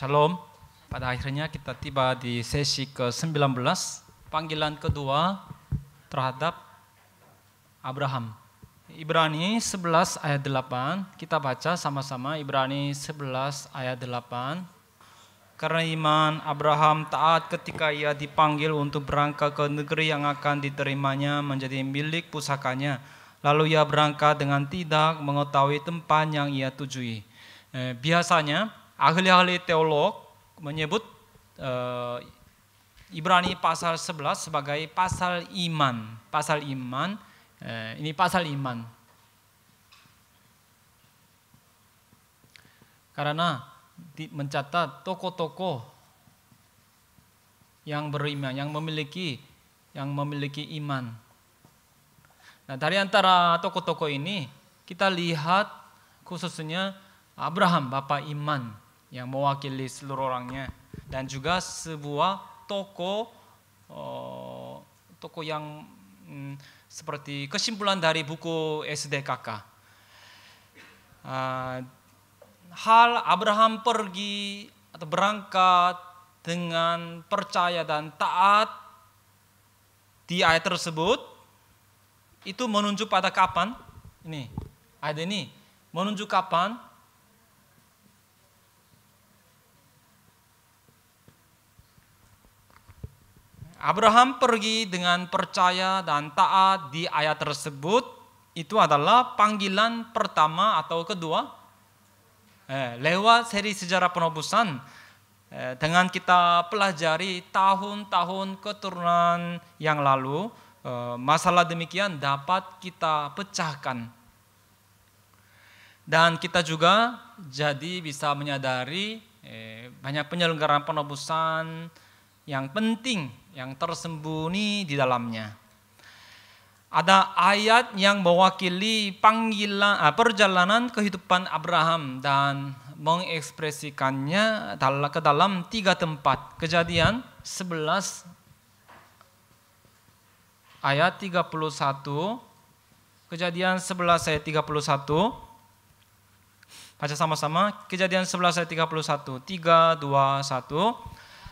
Shalom. Pada akhirnya kita tiba di sesi ke-19, panggilan kedua terhadap Abraham. Ibrani 11 ayat 8, kita baca sama-sama Ibrani 11 ayat 8. Karena iman Abraham taat ketika ia dipanggil untuk berangkat ke negeri yang akan diterimanya menjadi milik pusakanya. Lalu ia berangkat dengan tidak mengetahui tempat yang ia tujui. Eh, biasanya Ahli-ahli teolog menyebut uh, Ibrani pasal 11 sebagai pasal iman. Pasal iman, uh, ini pasal iman. Karena di, mencatat toko-toko yang beriman, yang memiliki yang memiliki iman. Nah, dari antara toko-toko ini kita lihat khususnya Abraham, bapak iman yang mewakili seluruh orangnya dan juga sebuah toko uh, toko yang um, seperti kesimpulan dari buku SDKK uh, eh, hal Abraham pergi atau berangkat dengan percaya dan taat di ayat tersebut itu menunjuk pada kapan ini ayat ini menunjuk kapan Abraham pergi dengan percaya dan taat di ayat tersebut itu adalah panggilan pertama atau kedua eh, lewat seri sejarah penobusan eh, dengan kita pelajari tahun-tahun keturunan yang lalu eh, masalah demikian dapat kita pecahkan dan kita juga jadi bisa menyadari banyak penyelenggaraan penobusan yang penting yang tersembunyi di dalamnya. Ada ayat yang mewakili panggilan eh, perjalanan kehidupan Abraham dan mengekspresikannya ke dalam tiga tempat. Kejadian 11 ayat 31, Kejadian 11 ayat 31, baca sama-sama, Kejadian 11 ayat 31, 3, 2, 1,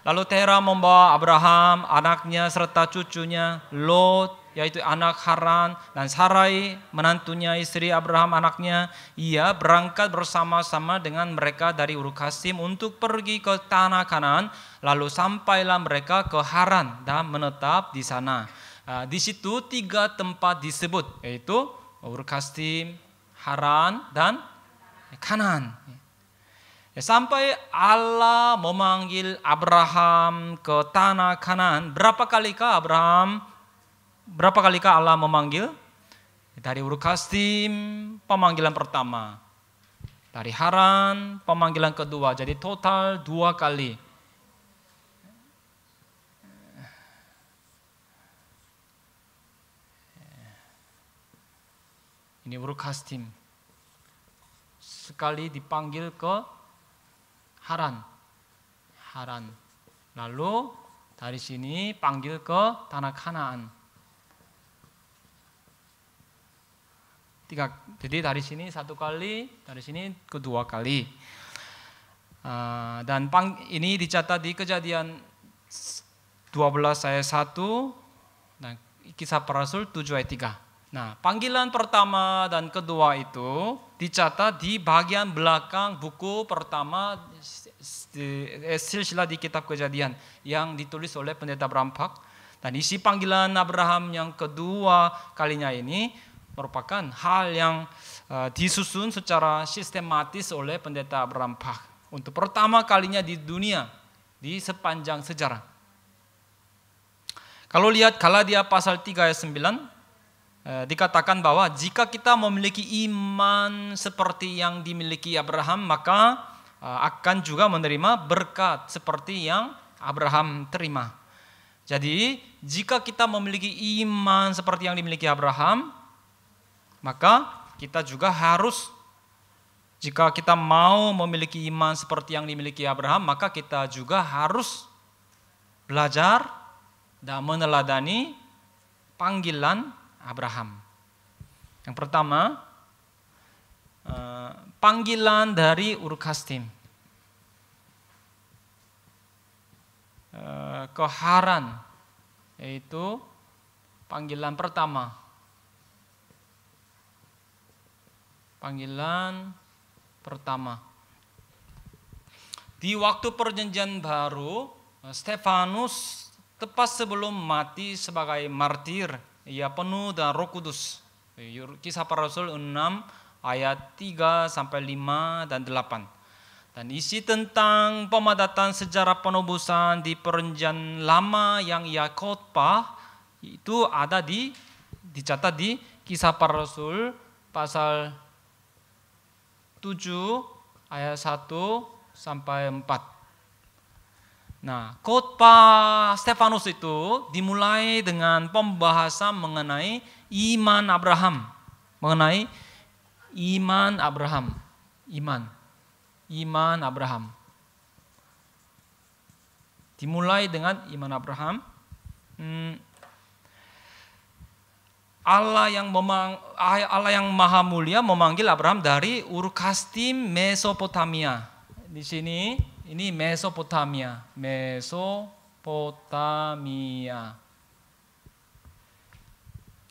Lalu Tera membawa Abraham, anaknya serta cucunya, Lot, yaitu anak Haran, dan Sarai, menantunya istri Abraham anaknya. Ia berangkat bersama-sama dengan mereka dari Urukasim untuk pergi ke tanah kanan, lalu sampailah mereka ke Haran dan menetap di sana. Ah, di situ tiga tempat disebut, yaitu Urukasim, Haran, dan Kanan. Ya, sampai Allah memanggil Abraham ke tanah Kanan. Berapa kalikah Abraham? Berapa kalikah Allah memanggil? Dari Urkastim, Kastim, pemanggilan pertama. Dari Haran, pemanggilan kedua. Jadi total dua kali. Ini Urkastim. Kastim. Sekali dipanggil ke Haran. Haran. Lalu dari sini panggil ke tanah Kanaan. Tiga, jadi dari sini satu kali, dari sini kedua kali. Uh, dan pang, ini dicatat di kejadian 12 ayat 1 dan kisah rasul 7 ayat 3. Nah, panggilan pertama dan kedua itu dicatat di bagian belakang buku pertama eh, silsilah di kitab kejadian yang ditulis oleh pendeta Brampak dan isi panggilan Abraham yang kedua kalinya ini merupakan hal yang eh, disusun secara sistematis oleh pendeta Brampak untuk pertama kalinya di dunia di sepanjang sejarah. Kalau lihat kalau dia pasal 3 ayat 9 Eh, dikatakan bahwa jika kita memiliki iman seperti yang dimiliki Abraham, maka eh, akan juga menerima berkat seperti yang Abraham terima. Jadi, jika kita memiliki iman seperti yang dimiliki Abraham, maka kita juga harus jika kita mau memiliki iman seperti yang dimiliki Abraham, maka kita juga harus belajar dan meneladani panggilan Abraham. Yang pertama, eh, panggilan dari Urkastim. Eh, keharan, yaitu panggilan pertama. Panggilan pertama. Di waktu perjanjian baru, eh, Stefanus tepat sebelum mati sebagai martir ya penuh dengan Roh Kudus. Kisah para Rasul 6 ayat 3 sampai 5 dan 8. Dan isi tentang pemadatan sejarah penobusan di perenjan lama yang ia khotbah itu ada di dicatat di Kisah Para Rasul pasal 7 ayat 1 sampai 4. Nah, khotbah Stefanus itu dimulai dengan pembahasan mengenai iman Abraham, mengenai iman Abraham, iman, iman Abraham. Dimulai dengan iman Abraham. Hmm, Allah yang memang Allah yang maha mulia memanggil Abraham dari Urkastim Mesopotamia. Di sini ini Mesopotamia, Mesopotamia.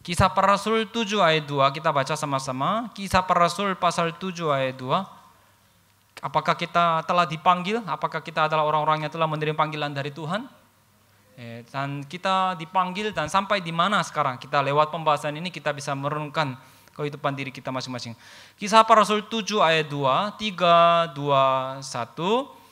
Kisah Para Rasul 7 ayat 2 kita baca sama-sama. Kisah Para Rasul pasal 7 ayat 2. Apakah kita telah dipanggil? Apakah kita adalah orang-orang yang telah menerima panggilan dari Tuhan? Eh, dan kita dipanggil dan sampai di mana sekarang? Kita lewat pembahasan ini kita bisa merenungkan kehidupan diri kita masing-masing. Kisah para Rasul 7 ayat 2, 3, 2, 1.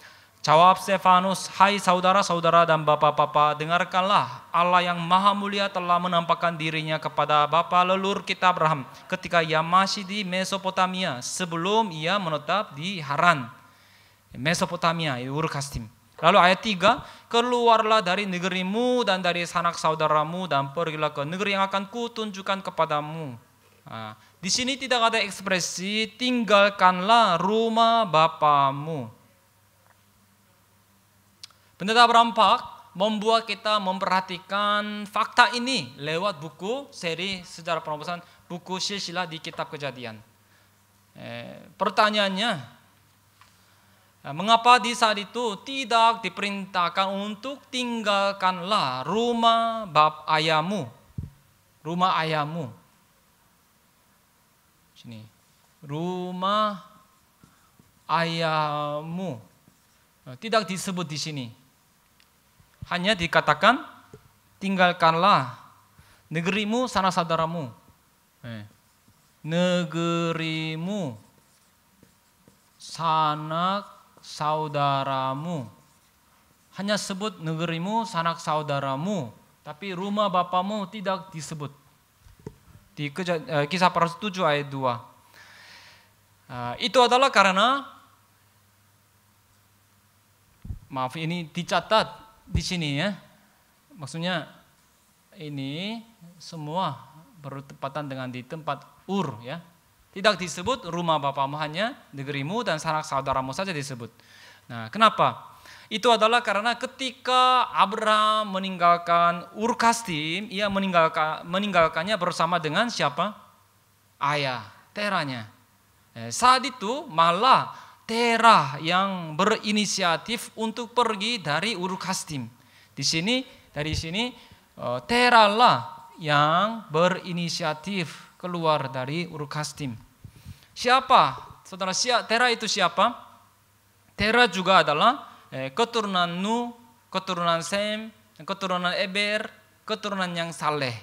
Jawab Stefanus, hai saudara-saudara dan bapak-bapak, dengarkanlah Allah yang maha mulia telah menampakkan dirinya kepada bapak leluhur kita Abraham ketika ia masih di Mesopotamia sebelum ia menetap di Haran. Mesopotamia, ya, kastim. Lalu ayat 3, keluarlah dari negerimu dan dari sanak saudaramu dan pergilah ke negeri yang akan kutunjukkan kepadamu. Nah, di sini tidak ada ekspresi tinggalkanlah rumah bapamu. Pendeta Park membuat kita memperhatikan fakta ini lewat buku seri sejarah penobatan buku silsilah di kitab kejadian. Eh, pertanyaannya, eh, Mengapa di saat itu tidak diperintahkan untuk tinggalkanlah rumah bab ayamu, Rumah ayamu? Sini. Rumah ayamu eh, Tidak disebut di sini hanya dikatakan tinggalkanlah negerimu sana saudaramu. Eh, negerimu sanak saudaramu. Hanya sebut negerimu sanak saudaramu, tapi rumah bapamu tidak disebut. Di eh, kisah para 7 ayat 2. Eh, itu adalah karena maaf ini dicatat di sini ya. Maksudnya ini semua bertepatan dengan di tempat Ur ya. Tidak disebut rumah bapamu hanya negerimu dan sanak saudaramu saja disebut. Nah, kenapa? Itu adalah karena ketika Abraham meninggalkan Ur Kastim, ia meninggalkan meninggalkannya bersama dengan siapa? Ayah, teranya. Eh, saat itu malah Tera yang berinisiatif untuk pergi dari uruk hastim. Di sini dari sini e, tera lah yang berinisiatif keluar dari uruk hastim. Siapa? Saudara tera itu siapa? Tera juga adalah e, keturunan Nu, keturunan Sem, keturunan Eber, keturunan yang saleh.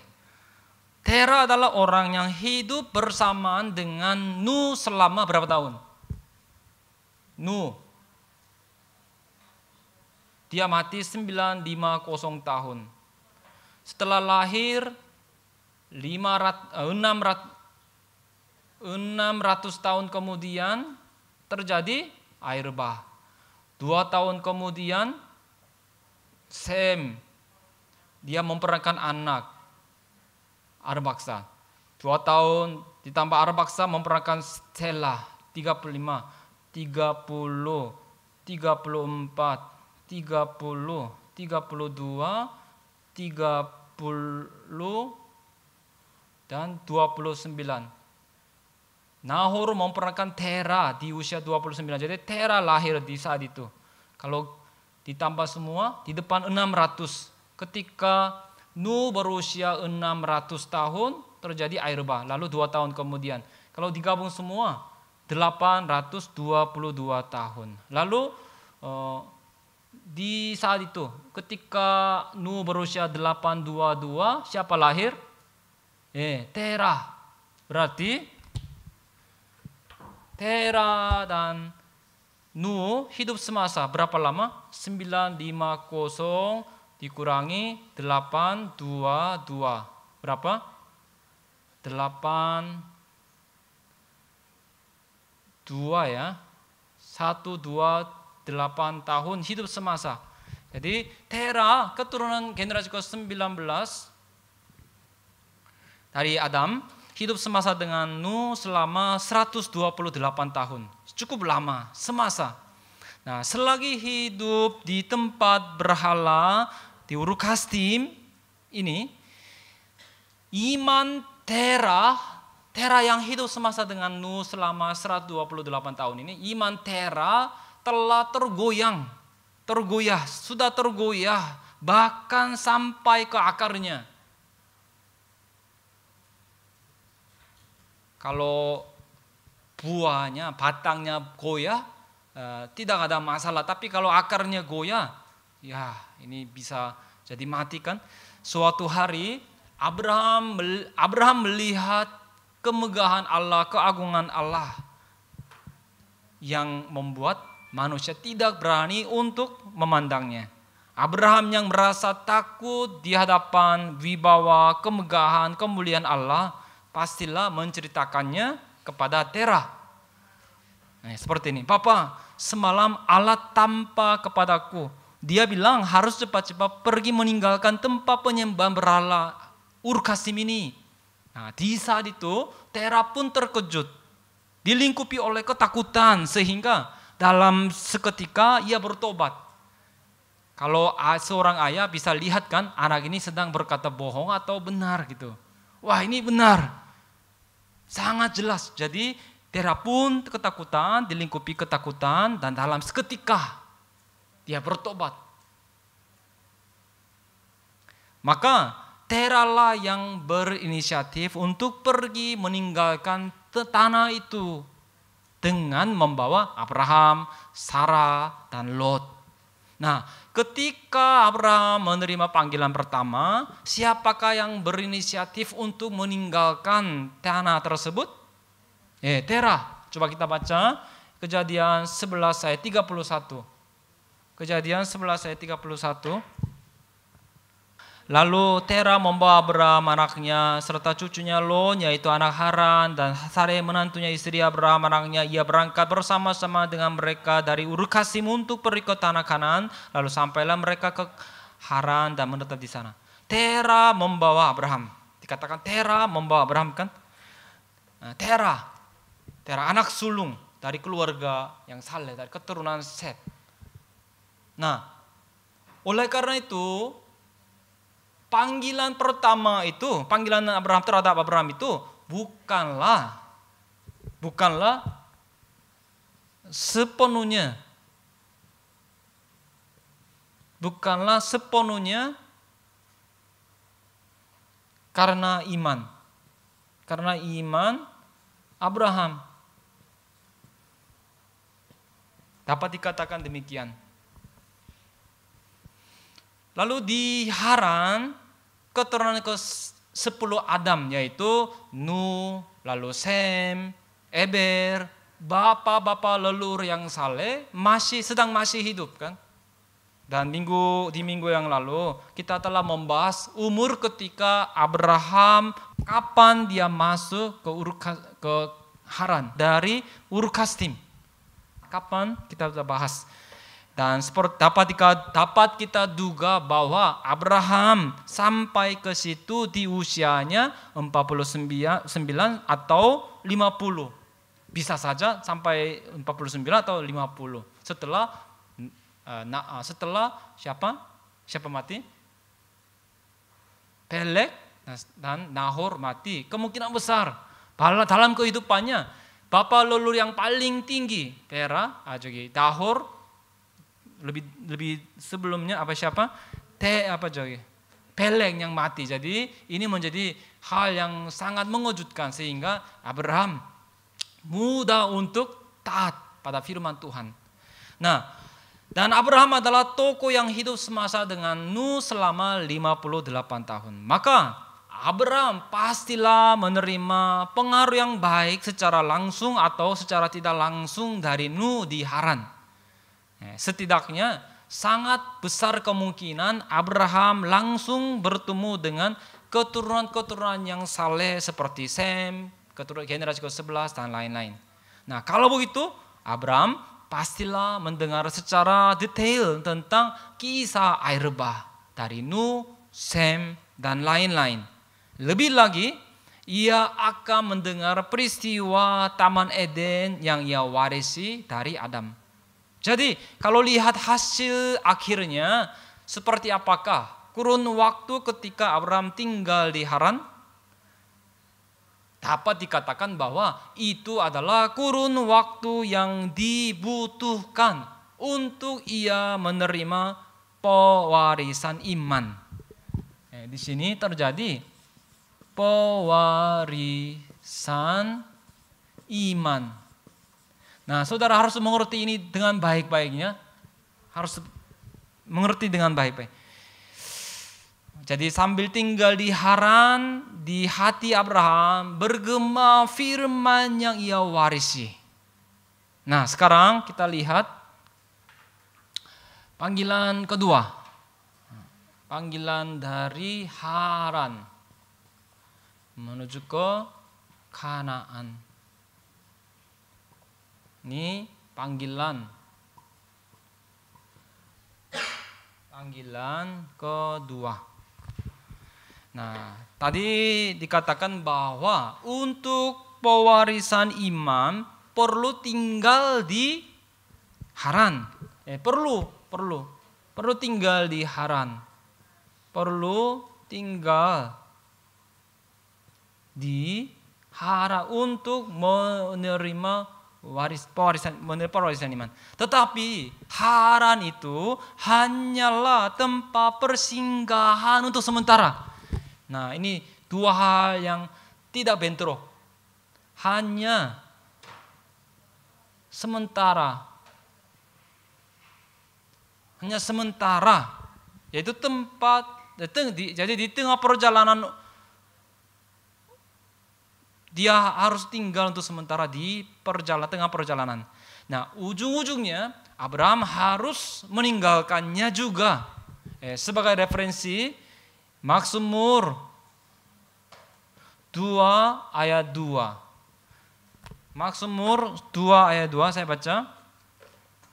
Tera adalah orang yang hidup bersamaan dengan Nu selama berapa tahun? Nu, Dia mati 950 tahun. Setelah lahir 600, 600 eh, tahun kemudian terjadi air bah. Dua tahun kemudian Sem dia memperankan anak Arbaksa. Dua tahun ditambah Arbaksa memperankan Stella 35 tiga puluh, tiga puluh empat, tiga puluh, tiga puluh dua, tiga puluh dan dua puluh sembilan. Nahor memperankan Tera di usia dua puluh sembilan Jadi Tera lahir di saat itu. Kalau ditambah semua di depan enam ratus Ketika Nu berusia enam ratus tahun terjadi air bah. Lalu dua tahun kemudian. Kalau digabung semua 822 tahun. Lalu eh, di saat itu ketika Nuh berusia 822 siapa lahir? Eh, Tera. Berarti Tera dan Nuh hidup semasa berapa lama? 950 dikurangi 822. Berapa? 8 dua ya, satu dua delapan tahun hidup semasa. Jadi Tera keturunan generasi ke-19 dari Adam hidup semasa dengan nu selama 128 tahun. Cukup lama, semasa. Nah, selagi hidup di tempat berhala di Urukastim ini iman Tera Tera yang hidup semasa dengan Nuh selama 128 tahun ini, iman Tera telah tergoyang, tergoyah, sudah tergoyah, bahkan sampai ke akarnya. Kalau buahnya, batangnya goyah, eh, tidak ada masalah. Tapi kalau akarnya goyah, ya ini bisa jadi matikan. Suatu hari Abraham Abraham melihat kemegahan Allah, keagungan Allah yang membuat manusia tidak berani untuk memandangnya. Abraham yang merasa takut di hadapan wibawa, kemegahan, kemuliaan Allah, pastilah menceritakannya kepada Tera. Nah, seperti ini, Papa, semalam Allah tampak kepadaku. Dia bilang harus cepat-cepat pergi meninggalkan tempat penyembahan berhala Urkasim ini. Nah, di saat itu Tera pun terkejut, dilingkupi oleh ketakutan sehingga dalam seketika ia bertobat. Kalau seorang ayah bisa lihat kan anak ini sedang berkata bohong atau benar gitu. Wah ini benar. Sangat jelas. Jadi Tera pun ketakutan, dilingkupi ketakutan dan dalam seketika dia bertobat. Maka teralah yang berinisiatif untuk pergi meninggalkan tanah itu dengan membawa Abraham, Sarah, dan Lot. Nah, ketika Abraham menerima panggilan pertama, siapakah yang berinisiatif untuk meninggalkan tanah tersebut? Eh, Terah. Coba kita baca Kejadian 11 ayat 31. Kejadian 11 ayat 31. Lalu Tera membawa Abraham anaknya serta cucunya Lon yaitu anak Haran dan Sare menantunya istri Abraham anaknya. Ia berangkat bersama-sama dengan mereka dari Urkasim untuk pergi ke tanah kanan. Lalu sampailah mereka ke Haran dan menetap di sana. Tera membawa Abraham. Dikatakan Tera membawa Abraham kan? Nah, Tera. Tera anak sulung dari keluarga yang saleh, dari keturunan Set. Nah, oleh karena itu panggilan pertama itu, panggilan Abraham terhadap Abraham itu bukanlah bukanlah sepenuhnya bukanlah sepenuhnya karena iman. Karena iman Abraham dapat dikatakan demikian. Lalu di Haran keturunan ke sepuluh Adam yaitu Nu, lalu Sem, Eber, bapak-bapak leluhur yang saleh masih sedang masih hidup kan? Dan minggu di minggu yang lalu kita telah membahas umur ketika Abraham kapan dia masuk ke Urkas, ke Haran dari Urkastim. Kapan kita sudah bahas. Dan seperti dapat, dapat kita duga bahwa Abraham sampai ke situ di usianya 49 atau 50. Bisa saja sampai 49 atau 50. Setelah eh, eh, setelah siapa? Siapa mati? Pelek dan Nahor mati. Kemungkinan besar dalam kehidupannya Bapak lulur yang paling tinggi, Tera, ah, Nahor lebih lebih sebelumnya apa siapa te apa jadi peleng yang mati. Jadi ini menjadi hal yang sangat mengejutkan sehingga Abraham mudah untuk taat pada firman Tuhan. Nah, dan Abraham adalah toko yang hidup semasa dengan nu selama 58 tahun. Maka Abraham pastilah menerima pengaruh yang baik secara langsung atau secara tidak langsung dari nu di Haran. Eh, setidaknya sangat besar kemungkinan Abraham langsung bertemu dengan keturunan-keturunan yang saleh seperti Sem, keturunan generasi ke-11 dan lain-lain. Nah, kalau begitu Abraham pastilah mendengar secara detail tentang kisah air bah dari Nu, Sem, dan lain-lain. Lebih lagi, ia akan mendengar peristiwa Taman Eden yang ia warisi dari Adam. Jadi kalau lihat hasil akhirnya seperti apakah kurun waktu ketika Abraham tinggal di Haran dapat dikatakan bahwa itu adalah kurun waktu yang dibutuhkan untuk ia menerima pewarisan iman. Eh, di sini terjadi pewarisan iman. Nah, saudara harus mengerti ini dengan baik-baiknya. Harus mengerti dengan baik-baik. Jadi sambil tinggal di Haran, di hati Abraham bergema firman yang ia warisi. Nah, sekarang kita lihat panggilan kedua. Panggilan dari Haran menuju ke Kanaan. Ini panggilan. Panggilan kedua. Nah, tadi dikatakan bahwa untuk pewarisan imam perlu tinggal di Haran. Eh, perlu, perlu. Perlu tinggal di Haran. Perlu tinggal di Hara untuk menerima waris pewarisan menurut pewarisan iman. Tetapi Haran itu hanyalah tempat persinggahan untuk sementara. Nah, ini dua hal yang tidak bentrok. Hanya sementara. Hanya sementara yaitu tempat jadi di tengah perjalanan dia harus tinggal untuk sementara di perjalanan tengah perjalanan. Nah, ujung-ujungnya Abraham harus meninggalkannya juga. Eh, sebagai referensi Maksumur 2 ayat 2. Maksumur 2 ayat 2 saya baca.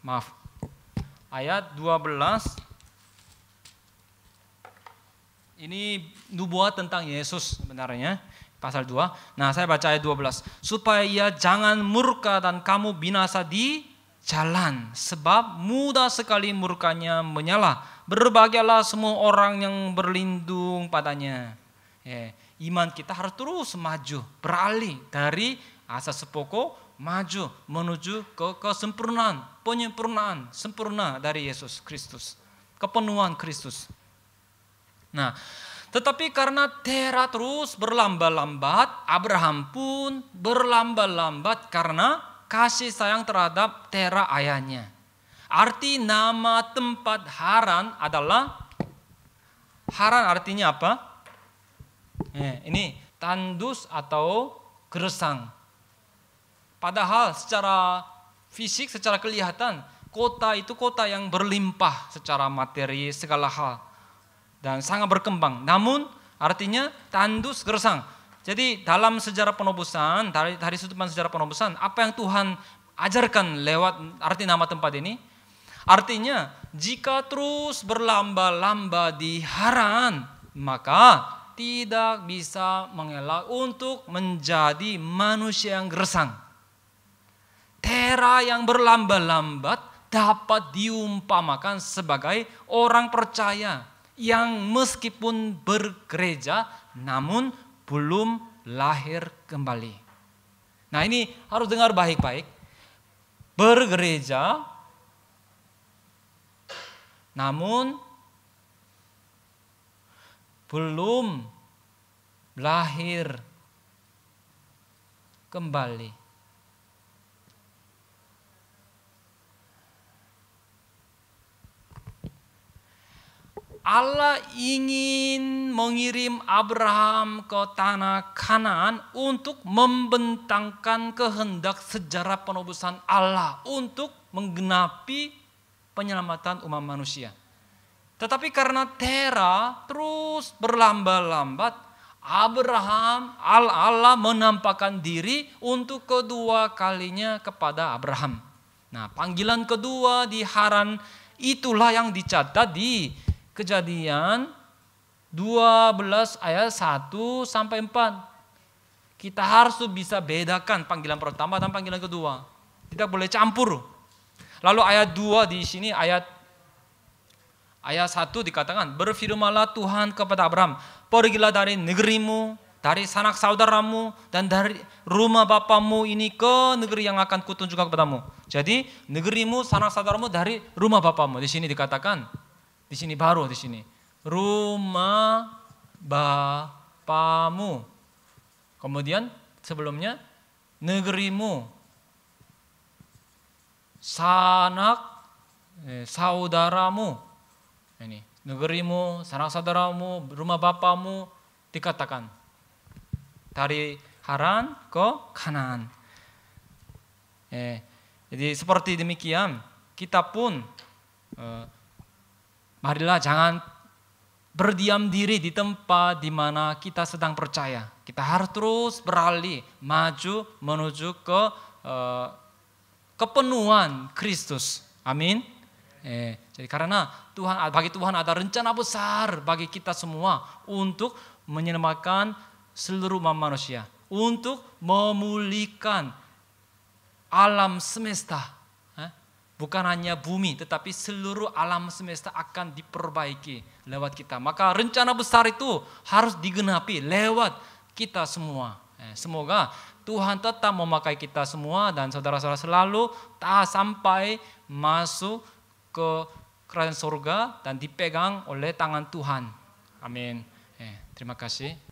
Maaf. Ayat 12 ini nubuat tentang Yesus sebenarnya pasal 2. Nah, saya baca ayat 12. Supaya ia jangan murka dan kamu binasa di jalan sebab mudah sekali murkanya menyala. Berbahagialah semua orang yang berlindung padanya. Ya, iman kita harus terus maju, beralih dari asas sepoko maju menuju ke kesempurnaan, penyempurnaan, sempurna dari Yesus Kristus, kepenuhan Kristus. Nah, tetapi karena Tera terus berlambat-lambat, Abraham pun berlambat-lambat karena kasih sayang terhadap Tera ayahnya. Arti nama tempat Haran adalah Haran artinya apa? Eh, ini tandus atau gersang. Padahal secara fisik, secara kelihatan, kota itu kota yang berlimpah secara materi segala hal dan sangat berkembang. Namun artinya tandus gersang. Jadi dalam sejarah penobusan, dari, dari pandang sejarah penobusan, apa yang Tuhan ajarkan lewat arti nama tempat ini? Artinya jika terus berlamba-lamba di Haran, maka tidak bisa mengelak untuk menjadi manusia yang gersang. Tera yang berlamba-lambat dapat diumpamakan sebagai orang percaya yang meskipun bergereja namun belum lahir kembali. Nah ini harus dengar baik-baik. Bergereja namun belum lahir kembali. Allah ingin mengirim Abraham ke tanah Kanaan untuk membentangkan kehendak sejarah penobusan Allah untuk menggenapi penyelamatan umat manusia. Tetapi karena Tera terus berlambat-lambat, Abraham al Allah menampakkan diri untuk kedua kalinya kepada Abraham. Nah, panggilan kedua di Haran itulah yang dicatat di Kejadian 12 ayat 1 sampai 4. Kita harus bisa bedakan panggilan pertama dan panggilan kedua. Tidak boleh campur. Lalu ayat 2 di sini ayat ayat 1 dikatakan berfirmanlah Tuhan kepada Abraham, pergilah dari negerimu, dari sanak saudaramu dan dari rumah bapamu ini ke negeri yang akan kutunjukkan kepadamu. Jadi negerimu, sanak saudaramu dari rumah bapamu. Di sini dikatakan di sini baru di sini. Rumah bapamu. Kemudian sebelumnya negerimu. Sanak eh, saudaramu. Ini negerimu, sanak saudaramu, rumah bapamu dikatakan dari Haran ke Kanan. Eh, jadi seperti demikian kita pun eh, Marilah jangan berdiam diri di tempat di mana kita sedang percaya. Kita harus terus beralih, maju menuju ke uh, kepenuhan Kristus. Amin. Eh, jadi karena Tuhan bagi Tuhan ada rencana besar bagi kita semua untuk menyelamatkan seluruh manusia, untuk memulihkan alam semesta Bukan hanya bumi, tetapi seluruh alam semesta akan diperbaiki lewat kita. Maka rencana besar itu harus digenapi lewat kita semua. Eh, semoga Tuhan tetap memakai kita semua dan saudara-saudara selalu tak sampai masuk ke kerajaan surga dan dipegang oleh tangan Tuhan. Amin. Eh, terima kasih.